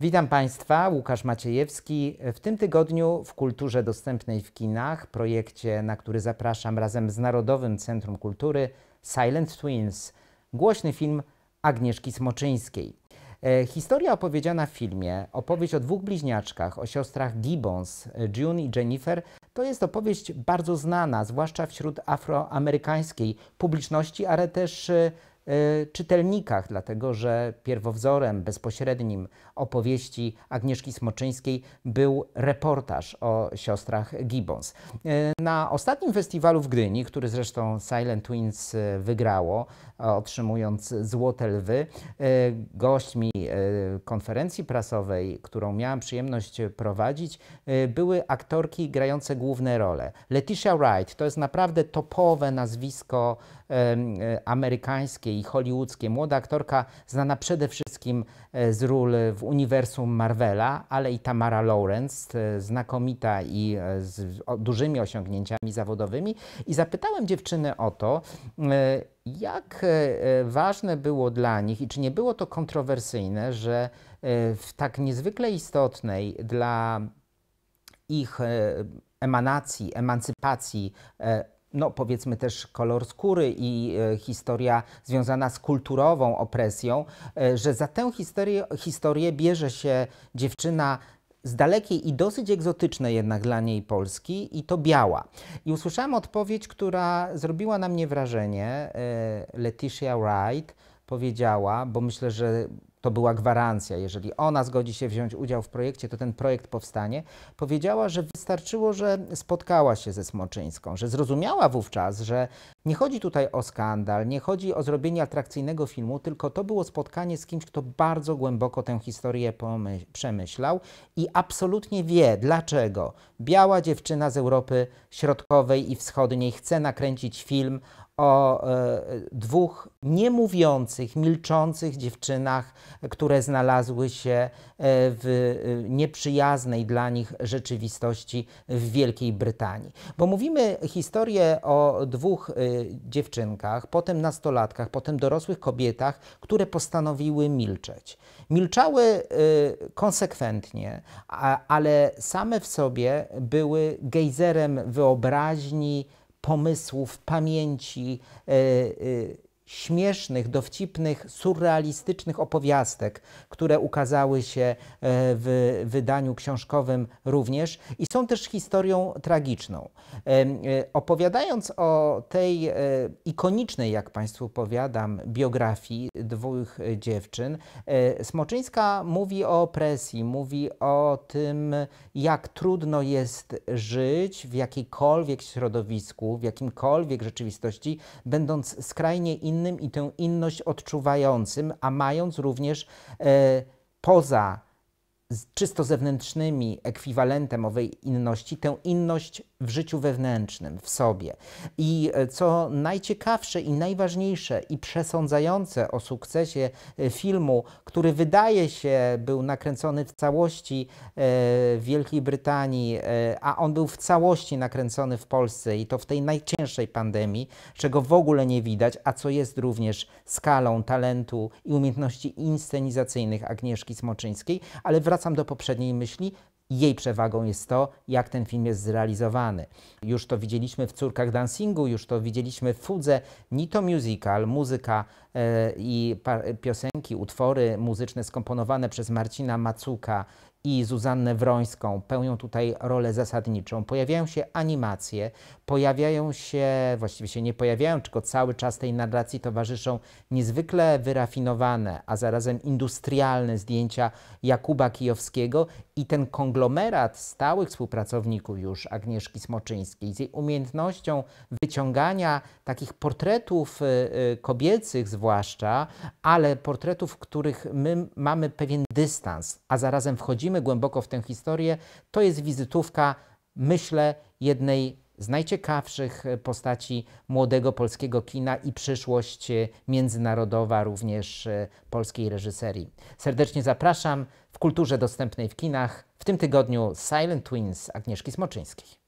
Witam Państwa, Łukasz Maciejewski. W tym tygodniu w Kulturze Dostępnej w Kinach, projekcie, na który zapraszam razem z Narodowym Centrum Kultury, Silent Twins, głośny film Agnieszki Smoczyńskiej. E, historia opowiedziana w filmie, opowieść o dwóch bliźniaczkach, o siostrach Gibbons, June i Jennifer, to jest opowieść bardzo znana, zwłaszcza wśród afroamerykańskiej publiczności, ale też e, E, czytelnikach, dlatego że pierwowzorem bezpośrednim opowieści Agnieszki Smoczyńskiej był reportaż o siostrach Gibbons. E, na ostatnim festiwalu w Gdyni, który zresztą Silent Twins e, wygrało, otrzymując Złote Lwy, gośćmi konferencji prasowej, którą miałam przyjemność prowadzić, były aktorki grające główne role. Leticia Wright to jest naprawdę topowe nazwisko amerykańskiej i hollywoodzkie. Młoda aktorka znana przede wszystkim e, z ról w uniwersum Marvela, ale i Tamara Lawrence, e, znakomita i e, z dużymi osiągnięciami zawodowymi. I zapytałem dziewczynę o to, jak ważne było dla nich i czy nie było to kontrowersyjne, że w tak niezwykle istotnej dla ich emanacji, emancypacji no powiedzmy też kolor skóry i e, historia związana z kulturową opresją, e, że za tę historię, historię bierze się dziewczyna z dalekiej i dosyć egzotycznej jednak dla niej Polski i to biała. I usłyszałam odpowiedź, która zrobiła na mnie wrażenie. E, Leticia Wright powiedziała, bo myślę, że to była gwarancja, jeżeli ona zgodzi się wziąć udział w projekcie, to ten projekt powstanie, powiedziała, że wystarczyło, że spotkała się ze Smoczyńską, że zrozumiała wówczas, że nie chodzi tutaj o skandal, nie chodzi o zrobienie atrakcyjnego filmu, tylko to było spotkanie z kimś, kto bardzo głęboko tę historię przemyślał i absolutnie wie, dlaczego biała dziewczyna z Europy Środkowej i Wschodniej chce nakręcić film o e, dwóch niemówiących, milczących dziewczynach, które znalazły się e, w e, nieprzyjaznej dla nich rzeczywistości w Wielkiej Brytanii. Bo mówimy historię o dwóch e, dziewczynkach, potem nastolatkach, potem dorosłych kobietach, które postanowiły milczeć. Milczały y, konsekwentnie, ale same w sobie były gejzerem wyobraźni, pomysłów, pamięci, y, y, śmiesznych, dowcipnych, surrealistycznych opowiastek, które ukazały się e, w wydaniu książkowym również i są też historią tragiczną. E, opowiadając o tej e, ikonicznej, jak Państwu powiadam, biografii dwóch dziewczyn, Smoczyńska mówi o opresji, mówi o tym, jak trudno jest żyć w jakiejkolwiek środowisku, w jakimkolwiek rzeczywistości, będąc skrajnie innym innym i tę inność odczuwającym, a mając również e, poza czysto zewnętrznymi ekwiwalentem owej inności, tę inność w życiu wewnętrznym, w sobie. I e, co najciekawsze i najważniejsze i przesądzające o sukcesie e, filmu, który wydaje się był nakręcony w całości e, w Wielkiej Brytanii, a on był w całości nakręcony w Polsce i to w tej najcięższej pandemii, czego w ogóle nie widać, a co jest również skalą talentu i umiejętności inscenizacyjnych Agnieszki Smoczyńskiej, ale wraz wracam do poprzedniej myśli, jej przewagą jest to, jak ten film jest zrealizowany. Już to widzieliśmy w Córkach Dancingu, już to widzieliśmy w Fudze. Ni to musical, muzyka e, i piosenki, utwory muzyczne skomponowane przez Marcina Macuka, i Zuzannę Wrońską pełnią tutaj rolę zasadniczą. Pojawiają się animacje, pojawiają się, właściwie się nie pojawiają, tylko cały czas tej narracji towarzyszą niezwykle wyrafinowane, a zarazem industrialne zdjęcia Jakuba Kijowskiego i ten konglomerat stałych współpracowników już Agnieszki Smoczyńskiej z jej umiejętnością wyciągania takich portretów y, y, kobiecych zwłaszcza, ale portretów, w których my mamy pewien dystans, a zarazem wchodzimy wchodzimy głęboko w tę historię, to jest wizytówka, myślę, jednej z najciekawszych e, postaci młodego polskiego kina i przyszłość e, międzynarodowa również e, polskiej reżyserii. Serdecznie zapraszam w kulturze dostępnej w kinach w tym tygodniu Silent Twins Agnieszki Smoczyńskiej.